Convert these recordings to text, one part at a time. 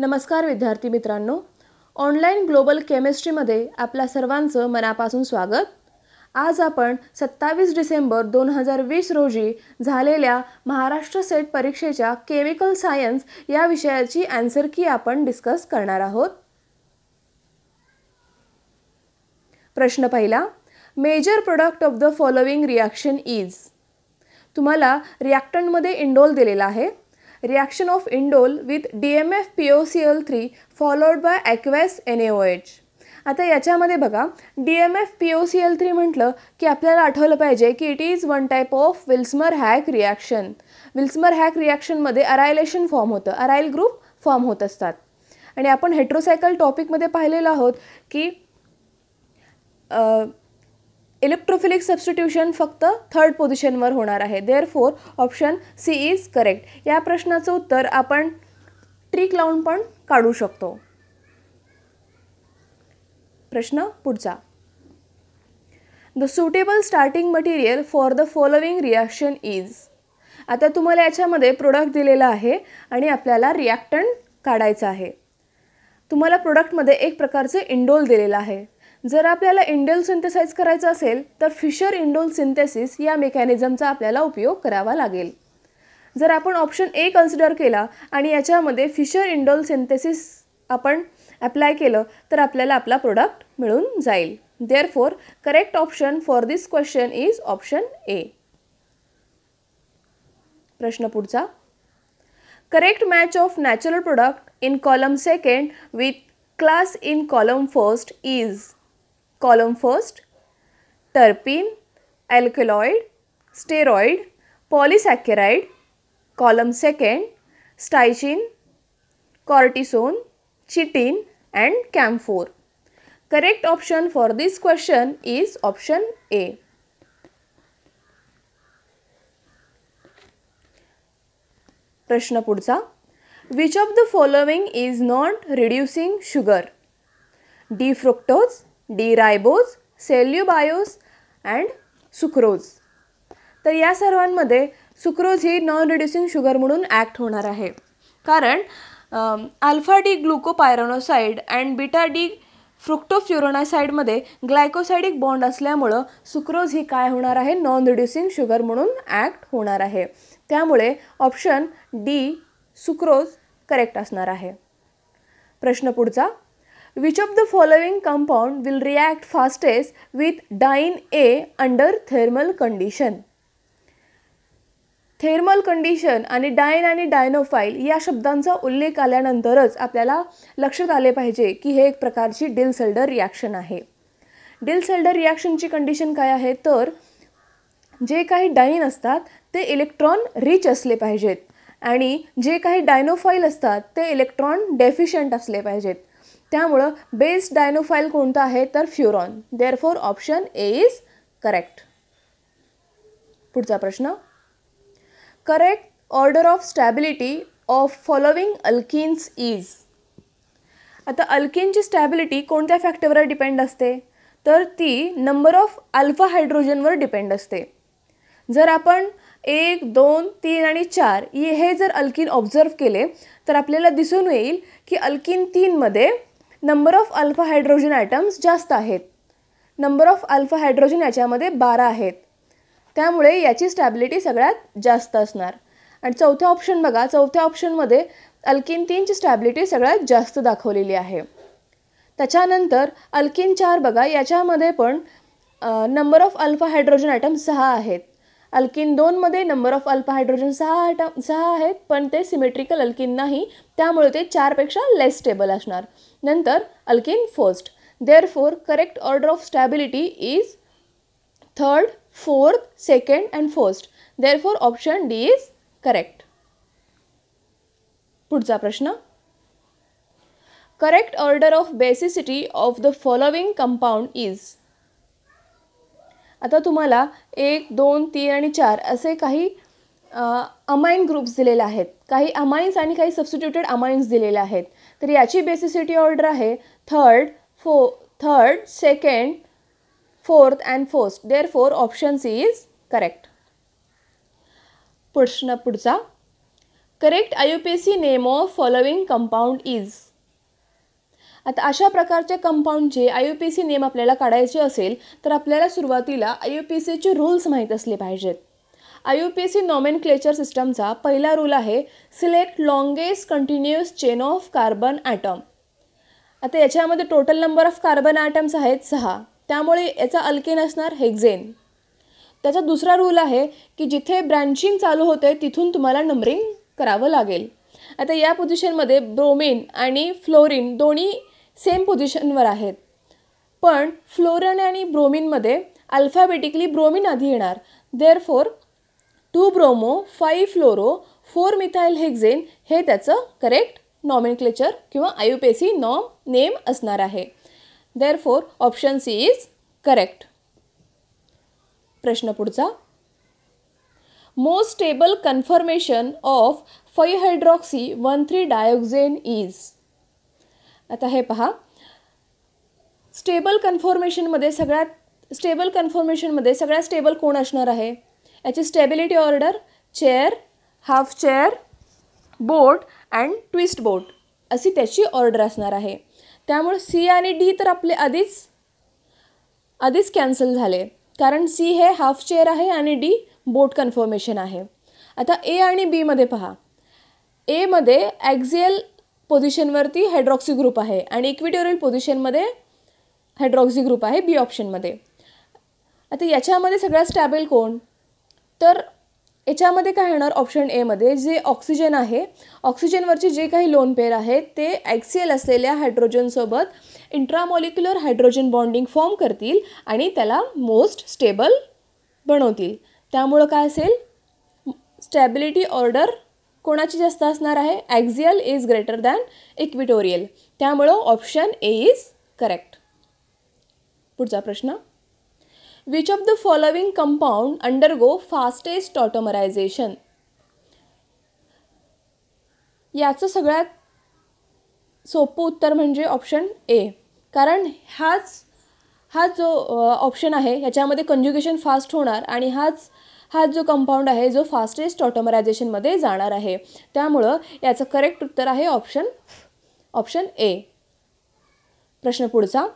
नमस्कार विद्यार्थी मित्रांनो ऑनलाईन ग्लोबल केमिस्ट्रीमध्ये आपल्या सर्वांचं मनापासून स्वागत आज आपण सत्तावीस डिसेंबर दोन हजार वीस रोजी झालेल्या महाराष्ट्र सेट परीक्षेच्या केमिकल सायन्स या विषयाची ॲन्सर की आपण डिस्कस करणार आहोत प्रश्न पहिला major product of the following reaction is तुम्हाला रिॲक्टनमध्ये इंडोल दिलेला आहे reaction of indole with DMF POCl3 followed by aqueous NaOH. आता याच्यामध्ये बघा D M F P O C L three म्हटलं की आपल्याला आठवलं पाहिजे की it is one type of Vilsmeier Haack reaction Vilsmeier Haack रिॲक्शनमध्ये अरायलेशन फॉर्म होतं अरायल ग्रुप फॉर्म होत असतात आणि आपण हेट्रोसायकल टॉपिकमध्ये पाहिलेलं आहोत की इलेक्ट्रोफिलिक सबस्टिट्यूशन फक्त थर्ड पोझिशनवर होणार आहे therefore option C is correct या प्रश्नाचं उत्तर आपण ट्रिक लावून पण काढू शकतो प्रश्न पुढचा the suitable starting material for the following reaction is आता तुम्हाला याच्यामध्ये प्रोडक्ट दिलेला आहे आणि आपल्याला रिॲक्टन काढायचं आहे तुम्हाला प्रोडक्टमध्ये एक प्रकारचं इंडोल दिलेलं आहे जर आपल्याला इंडोल सिंथेसाइज करायचं असेल तर फिशर इंडोल सिंथेसिस या मेकॅनिझमचा आपल्याला उपयोग करावा लागेल जर आपण ऑप्शन ए कन्सिडर केला आणि याच्यामध्ये फिशर इंडोल सिंथेसिस आपण अप्लाय केलं तर आपल्याला आपला प्रोडक्ट मिळून जाईल therefore correct option for this question is option A प्रश्न पुढचा correct match of natural product in column second with class in column first is column first terpene alkaloid steroid polysaccharide column second strychnine cortisone chitin and camphor correct option for this question is option A प्रश्न पुढचा which of the following is not reducing sugar D fructose D ribose cellobiose and sucrose तर या सर्वांमध्ये sucrose ही non reducing sugar म्हणून act होणार आहे कारण alpha D glucopyranoside and beta D फ्रुक्टोफ्युरोनासाईडमध्ये ग्लायकोसायडिक बॉन्ड असल्यामुळं सुक्रोज ही काय होणार आहे नॉन रिड्युसिंग शुगर म्हणून ॲक्ट होणार आहे त्यामुळे ऑप्शन डी सुक्रोज करेक्ट असणार आहे प्रश्न पुढचा Which of the following compound will react fastest with diene a under thermal condition thermal condition आणि डायन आणि डायनोफाईल या शब्दांचा उल्लेख आल्यानंतरच आपल्याला लक्षात आले पाहिजे की हे एक प्रकारची डिल सेल्डर रिॲक्शन आहे डिल सेल्डर रिॲक्शनची कंडिशन काय आहे तर जे काही डाईन असतात ते इलेक्ट्रॉन रिच असले पाहिजेत आणि जे काही डायनोफाईल असतात ते इलेक्ट्रॉन डेफिशियंट असले पाहिजेत त्यामुळं बेस्ट डायनोफाईल कोणतं आहे तर furan therefore option A is correct पुढचा प्रश्न correct order of stability of following alkenes is आता अल्किनची स्टॅबिलिटी कोणत्या फॅक्टरवर डिपेंड असते तर ती नंबर ऑफ अल्फा हायड्रोजनवर डिपेंड असते जर आपण एक दोन तीन आणि चार हे जर अल्किन ऑब्झर्व केले तर आपल्याला दिसून येईल की अल्किन तीनमध्ये number of alpha hydrogen atoms जास्त आहेत नंबर ऑफ अल्फा हायड्रोजन याच्यामध्ये बारा आहेत त्यामुळे याची स्टॅबिलिटी सगळ्यात जास्त असणार आणि चौथ्या ऑप्शन बघा चौथ्या ऑप्शनमध्ये अल्किन तीनची स्टॅबिलिटी सगळ्यात जास्त दाखवलेली आहे त्याच्यानंतर अल्किन चार बघा याच्यामध्ये पण number of alpha hydrogen atom सहा आहेत अल्किन दोनमध्ये नंबर ऑफ अल्फा हायड्रोजन सहा ॲटम सहा आहेत पण ते सिमेट्रिकल अल्किन नाही त्यामुळे ते चारपेक्षा लेस स्टेबल असणार नंतर alkene first therefore correct order of stability is third fourth second and first therefore option D is correct पुढचा प्रश्न correct order of basicity of the following compound is आता तुम्हाला एक दोन तीन आणि चार असे काही अमाइन ग्रुप्स दिलेले आहेत काही अमाइन्स आणि काही सबस्टिट्युटेड अमाईन्स दिलेले आहेत तर याची बेसिसिटी ऑर्डर आहे third four third second fourth and first therefore option C is correct प्रश्न पुढचा correct I U P C name of following compound is आता अशा प्रकारचे कंपाऊंडचे I U P C name आपल्याला काढायचे असेल तर आपल्याला सुरुवातीला आय यू पी सीचे रूल्स माहीत असले पाहिजेत I U P S C nomenclature सिस्टमचा पहिला रूल आहे select longest continuous chain of carbon atom आता याच्यामध्ये total number of carbon atoms आहेत सहा त्यामुळे याचा अल्केन असणार हेक्झेन त्याचा दुसरा रूल आहे की जिथे ब्रँचिंग चालू होते तिथून तुम्हाला नंबरिंग करावं लागेल आता या पोझिशनमध्ये ब्रोमिन आणि फ्लोरिन दोन्ही सेम पोझिशनवर आहेत पण फ्लोरिन आणि ब्रोमिनमध्ये अल्फाबेटिकली ब्रोमिन आधी येणार therefore two bromo five fluoro four methyl hexane हे त्याचं करेक्ट नॉमिनक्लेचर किंवा I U P C nom name असणार आहे therefore option C is correct प्रश्न पुढचा most stable conformation of five hydroxy one three dioxane is आता हे पहा स्टेबल कन्फॉर्मेशनमध्ये सगळ्यात स्टेबल कन्फॉर्मेशनमध्ये सगळ्यात स्टेबल कोण असणार आहे याची stability order chair half chair boat and twist boat अशी त्याची ऑर्डर असणार आहे त्यामुळे सी आणि डी तर आपले आधीच आधीच कॅन्सल झाले कारण सी हे हाफ चेअर आहे आणि डी बोट कन्फर्मेशन आहे आता ए आणि बीमध्ये पहा एमध्ये ॲक्झिएल पोझिशनवरती हायड्रॉक्सी ग्रुप आहे आणि इक्विटोरियल पोझिशनमध्ये हायड्रॉक्सी ग्रुप आहे बी ऑप्शनमध्ये आता याच्यामध्ये सगळ्यात स्टॅबल कोण तर याच्यामध्ये काय येणार ऑप्शन एमध्ये जे ऑक्सिजन आहे ऑक्सिजनवरचे जे काही लोन पेअर आहेत ते ॲक्सिएल असलेल्या हायड्रोजनसोबत इंट्रामॉलिक्युलर हायड्रोजन बॉन्डिंग फॉर्म करतील आणि त्याला मोस्ट स्टेबल बनवतील त्यामुळं काय असेल स्टॅबिलिटी ऑर्डर कोणाची जास्त असणार आहे axial is greater than equatorial त्यामुळं ऑप्शन ए इज करेक्ट पुढचा प्रश्न of the following compound undergo fastest automerization याचं सगळ्यात सोपं उत्तर म्हणजे ऑप्शन ए कारण हाच हा जो ऑप्शन आहे ह्याच्यामध्ये कंज्युगेशन फास्ट होणार आणि हाच हा जो कंपाऊंड आहे जो फास्टेस्ट ऑटोमरायझेशनमध्ये जाणार आहे त्यामुळं याचं करेक्ट उत्तर आहे ऑप्शन ऑप्शन ए प्रश्न पुढचा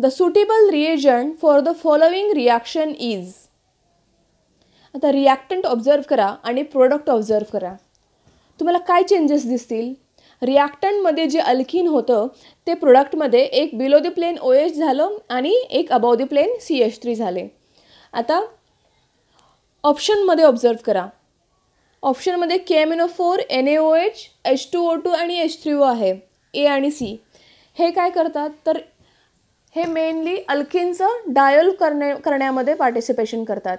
the suitable reagent for the following reaction is आता रिॲक्टंट ऑब्झर्व करा आणि प्रोडक्ट ऑब्झर्व करा तुम्हाला काय चेंजेस दिसतील रिॲक्टंटमध्ये जे अल्किन होतं ते प्रोडक्टमध्ये एक below the plane O H झालं आणि एक above the plane C H three झाले आता ऑप्शनमध्ये ऑब्झर्व करा ऑप्शनमध्ये O four N A O H H two O two आणि एच थ्री ओ आहे ए आणि सी हे काय करतात तर हे मेनली अल्किनचं डायल करणे करण्यामध्ये पार्टिसिपेशन करतात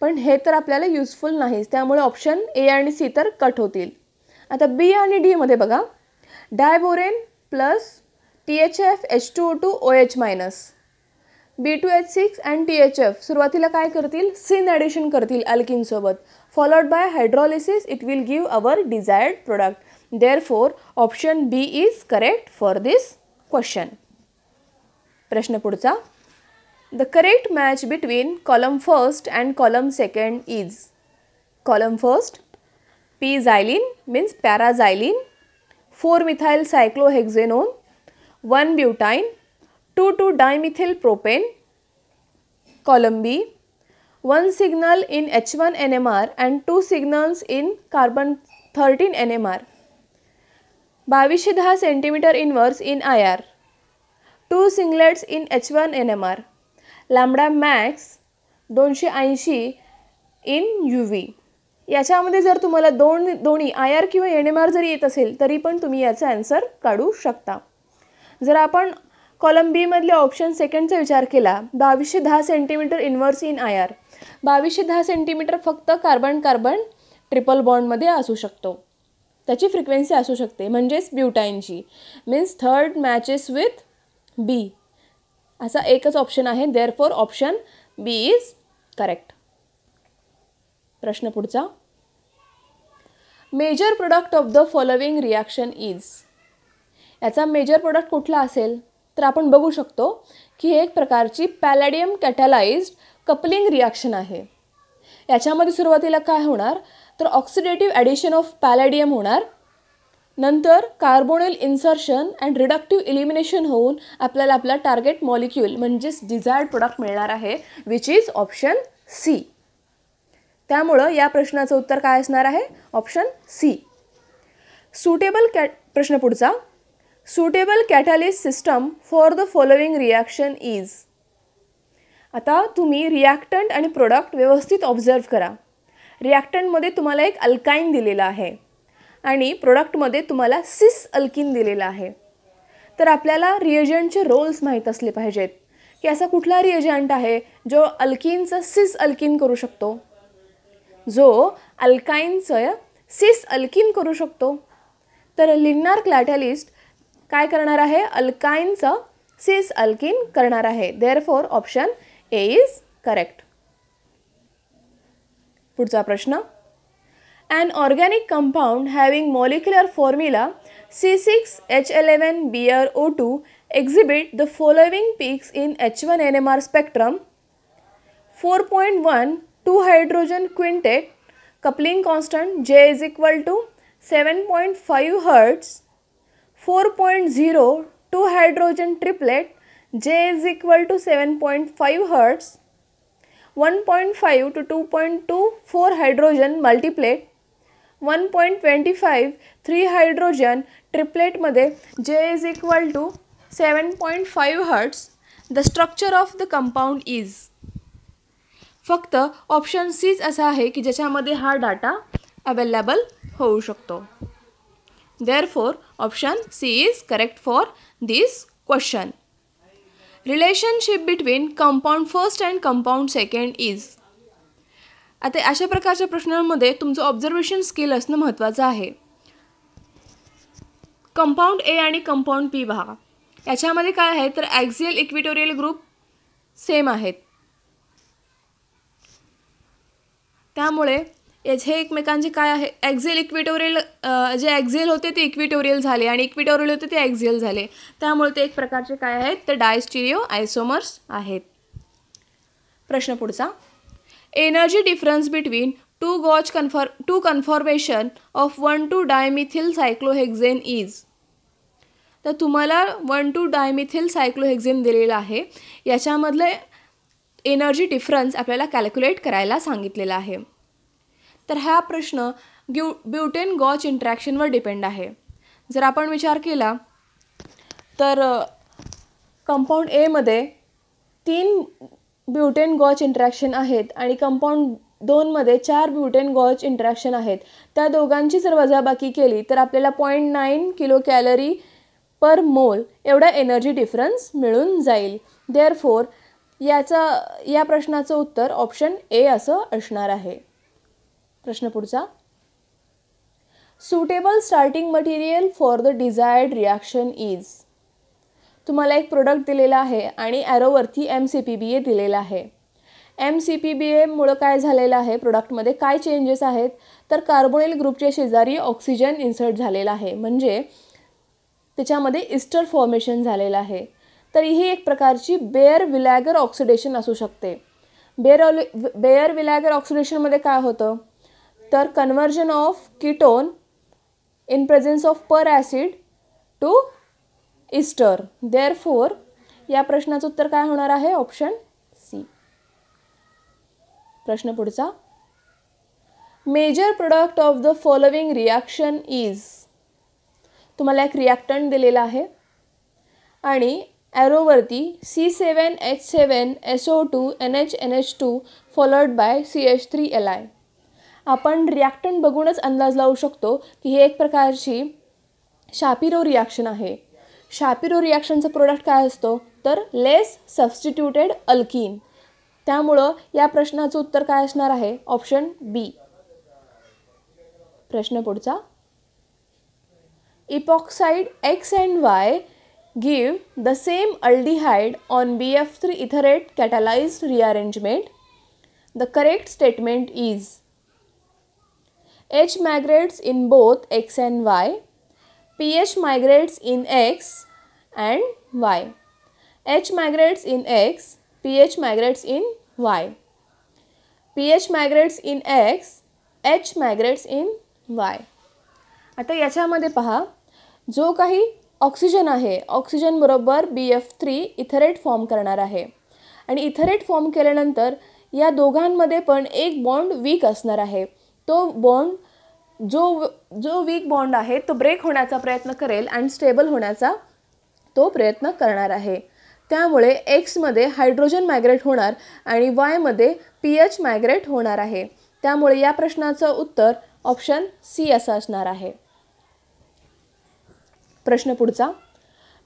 पण हे तर आपल्याला युजफुल नाही त्यामुळे ऑप्शन ए आणि सी तर कट होतील आता बी आणि डीमध्ये बघा diborane plus T H F H two O two O H minus B two H six and T H F सुरुवातीला काय करतील सिन ॲडिशन करतील अल्किनसोबत followed by hydrolysis it will give our desired product therefore option B is correct for this question प्रश्न पुढचा the correct match between column first and column second is column first P xylene means paraxylene four methyl सायक्लोहेक्झेनोन one butyne two two dimethyl propane column B one signal in H one N M R and two signals in carbon thirteen N M R बावीसशे दहा centimetre inverse in I R two singlets in H one N M R lambda max दोनशे ऐंशी in U V याच्यामध्ये जर तुम्हाला दोन दोन्ही I R किंवा एन एम आर जरी येत असेल तरी पण तुम्ही याचा ॲन्सर काढू शकता जर आपण कॉलम बीमधल्या ऑप्शन सेकंडचा विचार केला बावीसशे दहा centimetre inverse in I R बावीसशे दहा सेंटीमीटर फक्त कार्बन कार्बन ट्रिपल बॉन्डमध्ये असू शकतो त्याची फ्रिक्वेन्सी असू शकते म्हणजेच ब्युटाईनची means third matches with B असा एकच ऑप्शन आहे therefore option B is correct प्रश्न पुढचा major product of the following reaction is याचा मेजर प्रोडक्ट कुठला असेल तर आपण बघू शकतो की एक प्रकारची पॅलॅडियम कॅटॅलाइज्ड कपलिंग रिॲक्शन आहे याच्यामध्ये सुरुवातीला काय होणार तर ऑक्सिडेटिव्ह ॲडिशन ऑफ पॅलॅडियम होणार नंतर carbonyl insertion and reductive elimination होऊन आपल्याला आपला टार्गेट मॉलिक्यूल म्हणजेच डिझायर्ड प्रोडक्ट मिळणार आहे विच इज ऑप्शन सी त्यामुळं या प्रश्नाचं उत्तर काय असणार आहे ऑप्शन सी सुटेबल कॅ प्रश्न पुढचा suitable catalyst system for the following reaction is आता तुम्ही रिॲक्टंट आणि प्रोडक्ट व्यवस्थित ऑब्झर्व करा रिॲक्टंटमध्ये तुम्हाला एक अल्काईन दिलेलं आहे आणि प्रोडक्टमध्ये तुम्हाला सिस अल्किन दिलेलं आहे तर आपल्याला रिएजंटचे रोल्स माहीत असले पाहिजेत की असा कुठला रिएजंट आहे जो अल्किनचं सिस अल्किन करू शकतो जो अल्काईनचं सिस अल्किन करू शकतो तर लिन्नार क्लॅटॅलिस्ट काय करणार आहे अल्काईनचं सिस अल्किन करणार आहे therefore option A is correct पुढचा प्रश्न An organic compound having molecular formula C6H11BrO2 exhibit the following peaks in H1NMR spectrum 4.1 2 hydrogen quintet coupling constant J is equal to 7.5 Hertz 4.0 2 hydrogen triplet J is equal to 7.5 Hertz 1.5 to 2.2 4 hydrogen multiplet one point twenty five three hydrogen ट्रिपलेटमध्ये J is equal to seven point five hertz the structure of the compound is फक्त option सीच असा आहे की ज्याच्यामध्ये हा data available होऊ शकतो therefore option C is correct for this question relationship between compound first and compound second is आता अशा प्रकारच्या प्रश्नांमध्ये तुमचं ऑब्झर्वेशन स्किल असणं महत्त्वाचं आहे कंपाऊंड ए आणि कंपाऊंड पी पहा याच्यामध्ये काय आहे तर ॲक्झियल इक्विटोरियल ग्रुप सेम आहेत त्यामुळे याचे एकमेकांचे काय आहे ॲक्झेल इक्विटोरियल जे ॲक्झेल होते ते इक्विटोरियल झाले आणि इक्विटोरियल होते ते ॲक्झेल झाले त्यामुळे ते एक प्रकारचे काय आहेत तर डायस्टिरिओ आयसोमर्स आहेत प्रश्न पुढचा energy difference between two gauche confer two conformation of one two dimethyl cyclohexane is तर तुम्हाला वन टू डायमिथिल सायक्लोहेक्झेन दिलेलं आहे याच्यामधले एनर्जी डिफरन्स आपल्याला कॅल्क्युलेट करायला सांगितलेलं आहे तर हा प्रश्न ग्यू ब्युटेन गॉच इंट्रॅक्शनवर डिपेंड आहे जर आपण विचार केला तर कंपाऊंड एमध्ये तीन ब्युटेन गॉच इंट्रॅक्शन आहेत आणि कंपाऊंड दोनमध्ये चार ब्युटेन गॉच इंट्रॅक्शन आहेत त्या दोघांची जर वजाबाकी केली तर आपल्याला point nine kilo calorie per mole एवढा एनर्जी डिफरन्स मिळून जाईल देअर फोर याचा या प्रश्नाचं उत्तर ऑप्शन ए असं असणार आहे प्रश्न पुढचा suitable starting material for the desired reaction is तुम्हाला एक प्रोडक्ट दिलेला आहे आणि ॲरोवरती M C P B A दिलेला आहे एम सी पी बी एमुळं काय झालेलं आहे प्रोडक्टमध्ये काय चेंजेस आहेत तर कार्बोनिल ग्रुपच्या शेजारी ऑक्सिजन इन्सर्ट झालेला आहे म्हणजे त्याच्यामध्ये इस्टर फॉर्मेशन झालेलं आहे तर ही एक प्रकारची बेअर विलॅगर ऑक्सिडेशन असू शकते बेअर ऑलि बेअर विलॅगर ऑक्सिडेशनमध्ये काय होतं तर conversion of ketone in presence of peracid to ester therefore या प्रश्नाचं उत्तर काय होणार आहे ऑप्शन सी प्रश्न पुढचा major product of the following reaction is तुम्हाला एक रिॲक्टंट दिलेला आहे आणि ॲरोवरती C seven H seven S O two N H N H two followed by C H three L I आपण रिॲक्टंट बघूनच अंदाज लावू शकतो की हे एक प्रकारची शापिरो रिॲक्शन आहे शापिरो रिॲक्शनचं प्रोडक्ट काय असतो तर लेस सबस्टिट्युटेड अल्कीन त्यामुळं या प्रश्नाचं उत्तर काय असणार आहे ऑप्शन बी प्रश्न पुढचा epoxide X and Y give the same aldehyde on B F three etherate catalysed rearrangement the correct statement is H migrates in both X and Y P H migrates in X and Y H migrates in X P H migrates in Y P H migrates in X H migrates in Y आता याच्यामध्ये पहा जो काही oxygen आहे ऑक्सिजनबरोबर B F three etherate form करणार आहे आणि इथरेट फॉर्म केल्यानंतर या दोघांमध्ये पण एक बॉन्ड वीक असणार आहे तो बॉन्ड जो जो वीक बॉन्ड आहे तो ब्रेक होण्याचा प्रयत्न करेल अँड स्टेबल होण्याचा तो प्रयत्न करणार आहे त्यामुळे एक्समध्ये हायड्रोजन मायग्रेट होणार आणि वायमध्ये पी एच मायग्रेट होणार आहे त्यामुळे या प्रश्नाचं उत्तर ऑप्शन सी असं असणार आहे प्रश्न पुढचा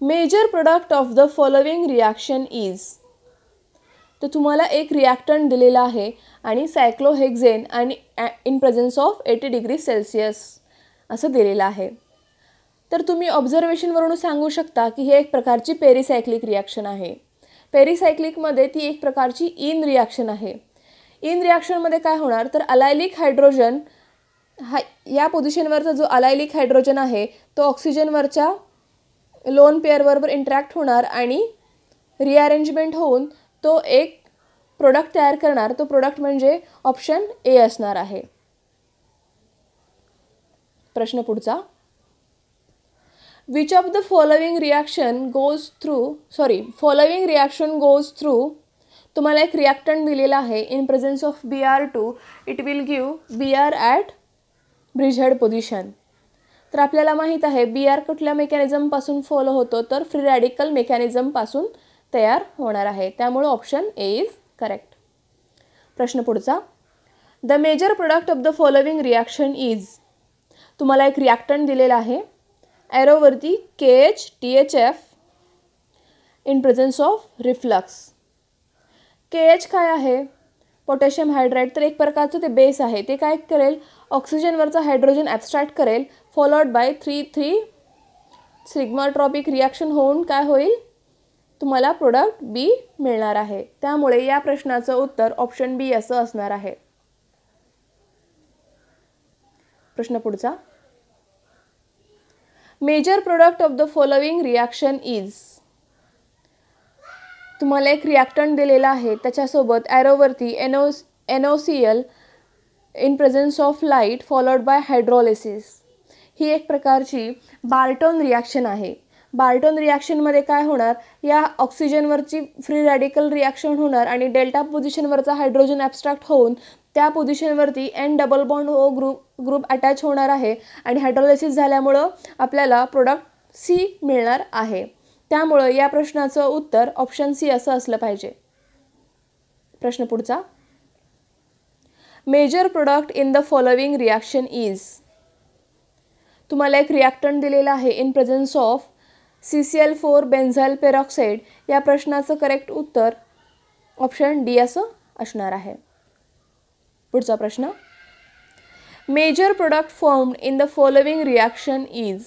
major product of the following reaction is तर तुम्हाला एक रिॲक्टंट दिलेला आहे आणि सायक्लोहेक्झेन आणि in presence of eighty degree Celsius असं दिलेलं आहे तर तुम्ही ऑब्झर्वेशनवरून सांगू शकता की हे एक प्रकारची पेरिसायक्लिक रिॲक्शन आहे पेरिसायक्लिकमध्ये ती एक प्रकारची इन रिॲक्शन आहे इन रिॲक्शनमध्ये काय होणार तर अलायलिक हायड्रोजन हा या पोझिशनवरचा जो अलायलिक हायड्रोजन आहे तो ऑक्सिजनवरच्या लोन पेअरबरोबर इंटरॅक्ट होणार आणि रिअरेंजमेंट होऊन तो एक प्रोडक्ट तयार करणार तो प्रोडक्ट म्हणजे ऑप्शन ए असणार आहे प्रश्न पुढचा which of the following reaction goes through sorry following reaction goes through तुम्हाला एक रिॲक्टंट दिलेला आहे in presence of B R two it will give B R at bridged position तर आपल्याला माहीत आहे बी आर कुठल्या मेकॅनिझमपासून फॉलो होतो तर फ्री रॅडिकल मेकॅनिझमपासून तयार होणार आहे त्यामुळे ऑप्शन ए इज करेक्ट प्रश्न पुढचा the major product of the following reaction is तुम्हाला एक रिॲक्टन दिलेला आहे ॲरोवरती K H T H F in presence of reflux K H काय आहे पोटॅशियम हायड्रेट तर एक प्रकारचं ते बेस आहे ते काय करेल ऑक्सिजनवरचा हायड्रोजन ॲबस्ट्रॅक्ट करेल followed by three three tropic reaction होऊन काय होईल तुम्हाला प्रोडक्ट बी मिळणार आहे त्यामुळे या प्रश्नाचं उत्तर ऑप्शन बी असं असणार आहे प्रश्न पुढचा major product of the following reaction is तुम्हाला एक रिॲक्टंट दिलेला आहे त्याच्यासोबत ॲरोवरती N O N O C L in presence of light followed by hydrolysis ही एक प्रकारची बार्टोन रिॲक्शन आहे बार्टोन रिॲक्शनमध्ये काय होणार या ऑक्सिजनवरची फ्री रॅडिकल रिॲक्शन होणार आणि डेल्टा पोझिशनवरचा हायड्रोजन ॲबस्ट्रॅक्ट होऊन त्या पोझिशनवरती एन डबल बॉन्ड हो ग्रुप ग्रुप अटॅच होणार आहे आणि हायड्रोलायसिस झाल्यामुळं आपल्याला प्रोडक्ट सी मिळणार आहे त्यामुळं या प्रश्नाचं उत्तर ऑप्शन सी असं असलं पाहिजे प्रश्न पुढचा major product in the following reaction is तुम्हाला एक रिॲक्टन दिलेला आहे in presence of C C L four benzyl peroxide या प्रश्नाचं करेक्ट उत्तर ऑप्शन डी असं असणार आहे पुढचा प्रश्न major product form in the following reaction is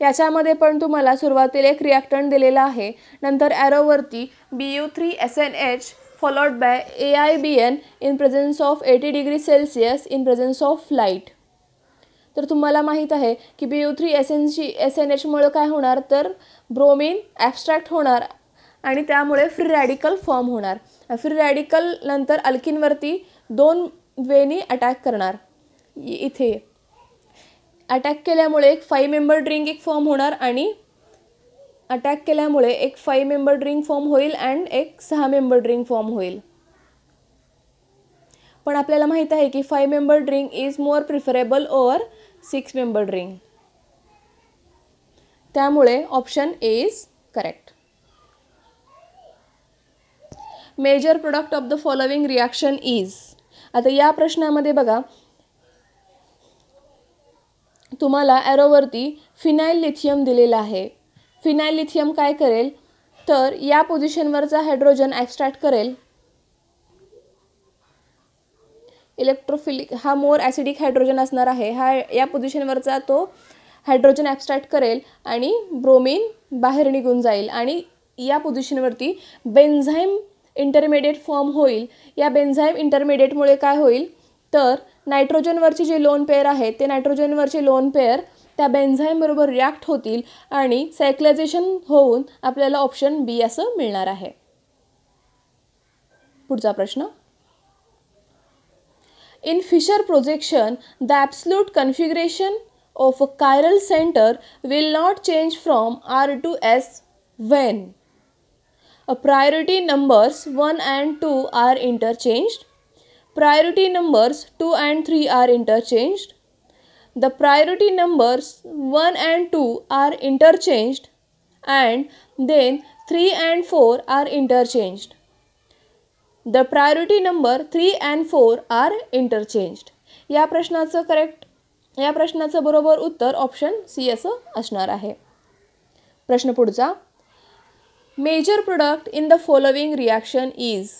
याच्यामध्ये पण तुम्हाला सुरुवातीला एक रिॲक्टन दिलेला आहे नंतर ॲरोवरती B U three S N H followed by A I B N in presence of eighty degree Celsius in presence of light तर तुम्हाला माहीत आहे की B U three S N G S N एचमुळं काय होणार तर ब्रोमिन ॲबस्ट्रॅक्ट होणार आणि त्यामुळे फ्री रॅडिकल फॉर्म होणार फ्री रॅडिकल नंतर अल्किनवरती दोन वेनी अटॅक करणार इथे अटॅक केल्यामुळे एक फाईव्ह मेंबर ड्रिंक एक फॉर्म होणार आणि अटॅक केल्यामुळे एक फाईव्ह मेंबर ड्रिंक फॉर्म होईल अँड एक सहा मेंबर ड्रिंक फॉर्म होईल पण आपल्याला माहीत आहे की five member ring is more preferable over six member ring त्यामुळे option A is correct major product of the following reaction is आता या प्रश्नामध्ये बघा तुम्हाला ॲरोवरती फिनाईल लिथियम दिलेला आहे फिनाईल लिथियम काय करेल तर या पोझिशनवरचा हायड्रोजन ॲक्स्ट्रॅक्ट करेल इलेक्ट्रोफिलिक हा मोर ॲसिडिक हायड्रोजन असणार आहे हा या पोझिशनवरचा तो हायड्रोजन ॲबस्ट्रॅक्ट करेल आणि ब्रोमिन बाहेर निघून जाईल आणि या पोझिशनवरती बेन्झाईम इंटरमिडिएट फॉर्म होईल या बेन्झाईम इंटरमिडिएटमुळे काय होईल तर नायट्रोजनवरचे जे लोन पेअर आहे ते नायट्रोजनवरचे लोन पेअर त्या बेन्झाईमबरोबर रिॲक्ट होतील आणि सायक्लायझेशन होऊन आपल्याला ऑप्शन बी असं मिळणार आहे पुढचा प्रश्न In Fisher projection, the absolute configuration of a chiral center will not change from R to S when a priority numbers 1 and 2 are interchanged, priority numbers 2 and 3 are interchanged, the priority numbers 1 and 2 are interchanged and then 3 and 4 are interchanged. The priority number three and four are interchanged या प्रश्नाचं correct या प्रश्नाचं बरोबर उत्तर option C असं असणार आहे प्रश्न पुढचा major product in the following reaction is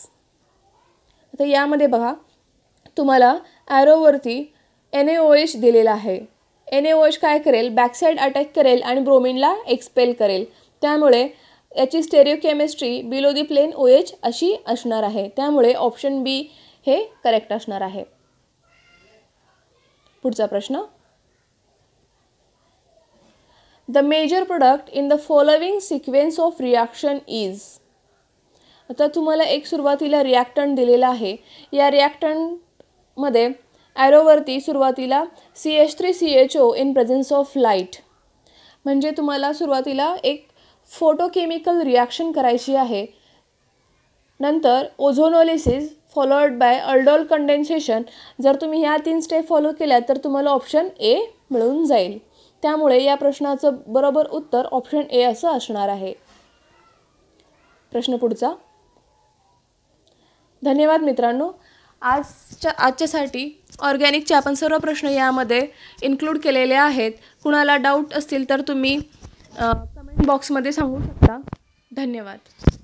आता यामध्ये बघा तुम्हाला ॲरोवरती एन ए ओ एच दिलेला आहे एन ए ओ एच काय करेल बॅकसाईड अटॅक करेल आणि ब्रोमिनला एक्सपेल करेल त्यामुळे याची stereochemistry below the plane O H अशी असणार आहे त्यामुळे ऑप्शन बी हे करेक्ट असणार आहे पुढचा प्रश्न the major product in the following sequence of reaction is आता तुम्हाला एक सुरुवातीला रिॲक्टंट दिलेला आहे या रिॲक्टंटमध्ये ॲरोवरती सुरुवातीला C H three C H O in presence of light म्हणजे तुम्हाला सुरुवातीला एक फोटोकेमिकल रिॲक्शन करायची आहे नंतर ozonolysis followed by aldol condensation जर तुम्ही ह्या तीन स्टेप फॉलो केल्या तर तुम्हाला ऑप्शन ए मिळून जाईल त्यामुळे या प्रश्नाचं बरोबर उत्तर ऑप्शन ए असं असणार आहे प्रश्न पुढचा धन्यवाद मित्रांनो आजच्या आजच्यासाठी ऑर्गॅनिकचे आपण सर्व प्रश्न यामध्ये इन्क्लूड केलेले आहेत कुणाला डाऊट असतील तर तुम्ही आ... बॉक्समध्ये सांगू शकता धन्यवाद